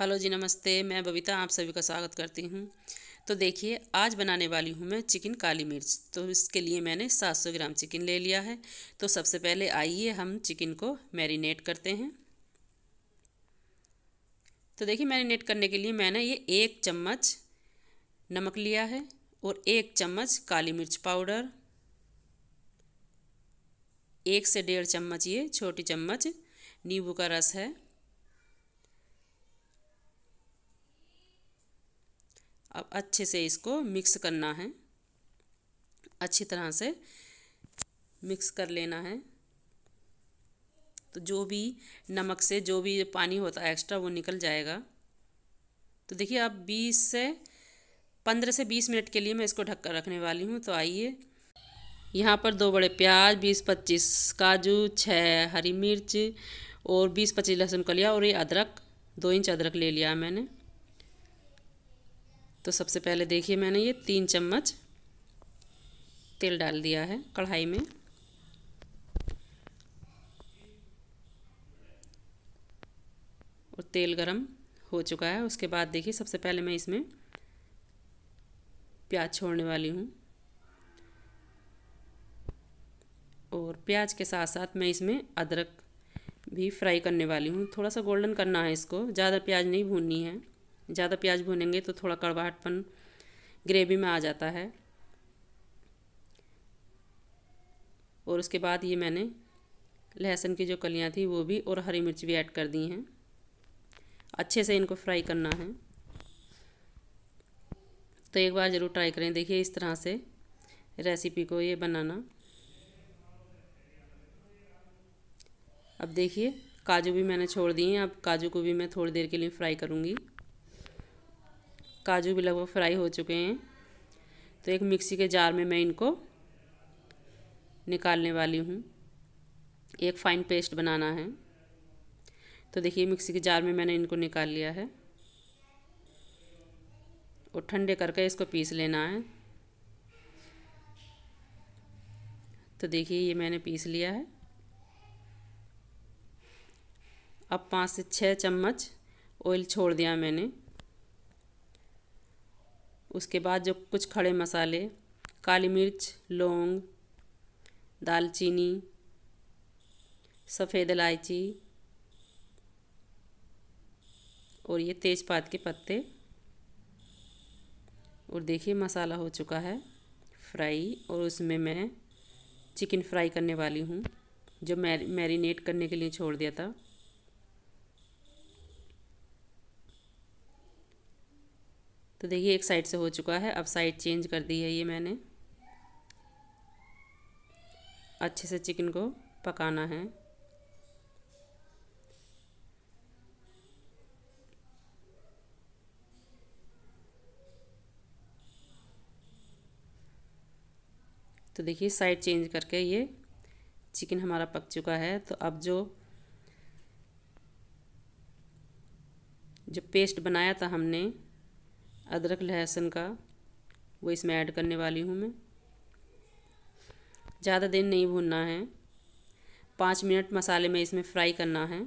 hello जी नमस्ते मैं बबीता आप सभी का स्वागत करती हूँ तो देखिए आज बनाने वाली हूँ मैं चिकन काली मिर्च तो इसके लिए मैंने 700 ग्राम चिकन ले लिया है तो सबसे पहले आइए हम चिकन को मैरिनेट करते हैं तो देखिए मैरिनेट करने के लिए मैंने ये एक चम्मच नमक लिया है और एक चम्मच काली मिर्च पाउडर एक से डेढ़ चम्मच ये छोटी चम्मच नींबू का रस है अब अच्छे से इसको मिक्स करना है अच्छी तरह से मिक्स कर लेना है तो जो भी नमक से जो भी पानी होता है एक्स्ट्रा वो निकल जाएगा तो देखिए अब 20 से 15 से 20 मिनट के लिए मैं इसको ढककर रखने वाली हूँ तो आइए यहाँ पर दो बड़े प्याज 20-25 काजू छः हरी मिर्च और 20-25 लहसुन कलिया और ये अदरक दो इंच अदरक ले लिया मैंने तो सबसे पहले देखिए मैंने ये तीन चम्मच तेल डाल दिया है कढ़ाई में और तेल गरम हो चुका है उसके बाद देखिए सबसे पहले मैं इसमें प्याज छोड़ने वाली हूँ और प्याज के साथ साथ मैं इसमें अदरक भी फ्राई करने वाली हूँ थोड़ा सा गोल्डन करना है इसको ज़्यादा प्याज नहीं भूननी है ज़्यादा प्याज भुनेंगे तो थोड़ा कड़वाहटपन ग्रेवी में आ जाता है और उसके बाद ये मैंने लहसुन की जो कलियाँ थी वो भी और हरी मिर्च भी ऐड कर दी हैं अच्छे से इनको फ्राई करना है तो एक बार ज़रूर ट्राई करें देखिए इस तरह से रेसिपी को ये बनाना अब देखिए काजू भी मैंने छोड़ दिए हैं अब काजू को भी मैं थोड़ी देर के लिए फ्राई करूँगी काजू भी लगभग फ्राई हो चुके हैं तो एक मिक्सी के जार में मैं इनको निकालने वाली हूँ एक फ़ाइन पेस्ट बनाना है तो देखिए मिक्सी के जार में मैंने इनको निकाल लिया है और ठंडे करके इसको पीस लेना है तो देखिए ये मैंने पीस लिया है अब पाँच से छः चम्मच ऑयल छोड़ दिया मैंने उसके बाद जो कुछ खड़े मसाले काली मिर्च लौंग दालचीनी सफ़ेद इलायची और ये तेज़पात के पत्ते और देखिए मसाला हो चुका है फ्राई और उसमें मैं चिकन फ्राई करने वाली हूँ जो मैरिनेट करने के लिए छोड़ दिया था तो देखिए एक साइड से हो चुका है अब साइड चेंज कर दी है ये मैंने अच्छे से चिकन को पकाना है तो देखिए साइड चेंज करके ये चिकन हमारा पक चुका है तो अब जो जो पेस्ट बनाया था हमने अदरक लहसुन का वो इसमें ऐड करने वाली हूँ मैं ज़्यादा देर नहीं भूनना है पाँच मिनट मसाले में इसमें फ्राई करना है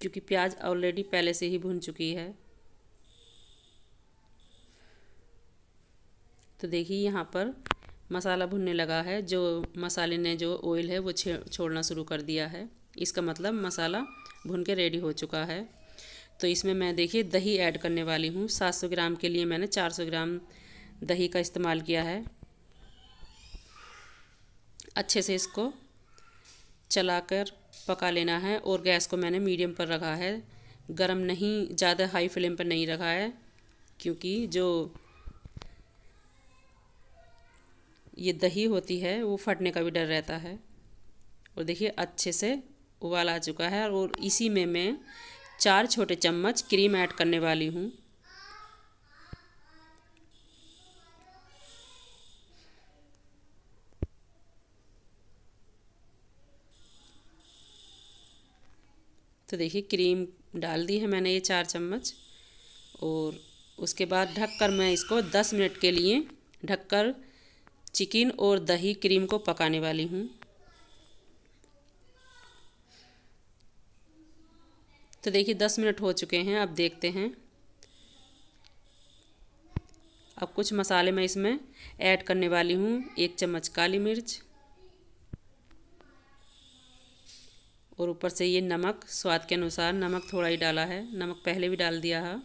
क्योंकि प्याज ऑलरेडी पहले से ही भुन चुकी है तो देखिए यहाँ पर मसाला भुनने लगा है जो मसाले ने जो ऑयल है वो छोड़ना शुरू कर दिया है इसका मतलब मसाला भुन के रेडी हो चुका है तो इसमें मैं देखिए दही ऐड करने वाली हूँ 700 ग्राम के लिए मैंने 400 ग्राम दही का इस्तेमाल किया है अच्छे से इसको चलाकर पका लेना है और गैस को मैंने मीडियम पर रखा है गरम नहीं ज़्यादा हाई फ्लेम पर नहीं रखा है क्योंकि जो ये दही होती है वो फटने का भी डर रहता है और देखिए अच्छे से उबाल आ चुका है और इसी में मैं चार छोटे चम्मच क्रीम ऐड करने वाली हूँ तो देखिए क्रीम डाल दी है मैंने ये चार चम्मच और उसके बाद ढककर मैं इसको दस मिनट के लिए ढककर चिकन और दही क्रीम को पकाने वाली हूँ तो देखिए दस मिनट हो चुके हैं अब देखते हैं अब कुछ मसाले मैं इसमें ऐड करने वाली हूँ एक चम्मच काली मिर्च और ऊपर से ये नमक स्वाद के अनुसार नमक थोड़ा ही डाला है नमक पहले भी डाल दिया है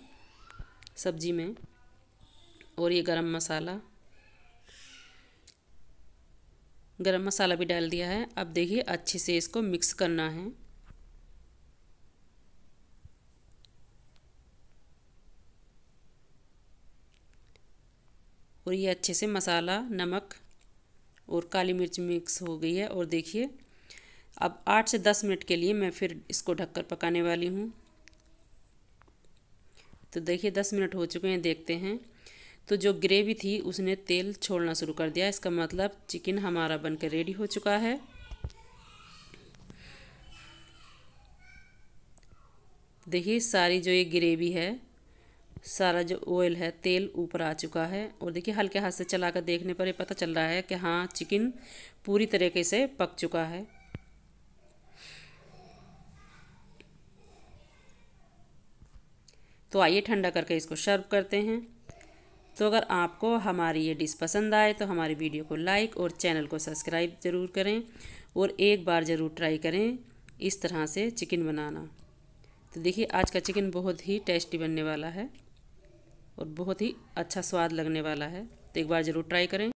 सब्जी में और ये गरम मसाला गरम मसाला भी डाल दिया है अब देखिए अच्छे से इसको मिक्स करना है और ये अच्छे से मसाला नमक और काली मिर्च मिक्स हो गई है और देखिए अब आठ से दस मिनट के लिए मैं फिर इसको ढककर पकाने वाली हूँ तो देखिए दस मिनट हो चुके हैं देखते हैं तो जो ग्रेवी थी उसने तेल छोड़ना शुरू कर दिया इसका मतलब चिकन हमारा बनकर रेडी हो चुका है देखिए सारी जो ये ग्रेवी है सारा जो ऑयल है तेल ऊपर आ चुका है और देखिए हल्के हाथ से चला कर देखने पर ये पता चल रहा है कि हाँ चिकन पूरी तरीके से पक चुका है तो आइए ठंडा करके इसको सर्व करते हैं तो अगर आपको हमारी ये डिश पसंद आए तो हमारी वीडियो को लाइक और चैनल को सब्सक्राइब ज़रूर करें और एक बार ज़रूर ट्राई करें इस तरह से चिकन बनाना तो देखिए आज का चिकन बहुत ही टेस्टी बनने वाला है और बहुत ही अच्छा स्वाद लगने वाला है तो एक बार ज़रूर ट्राई करें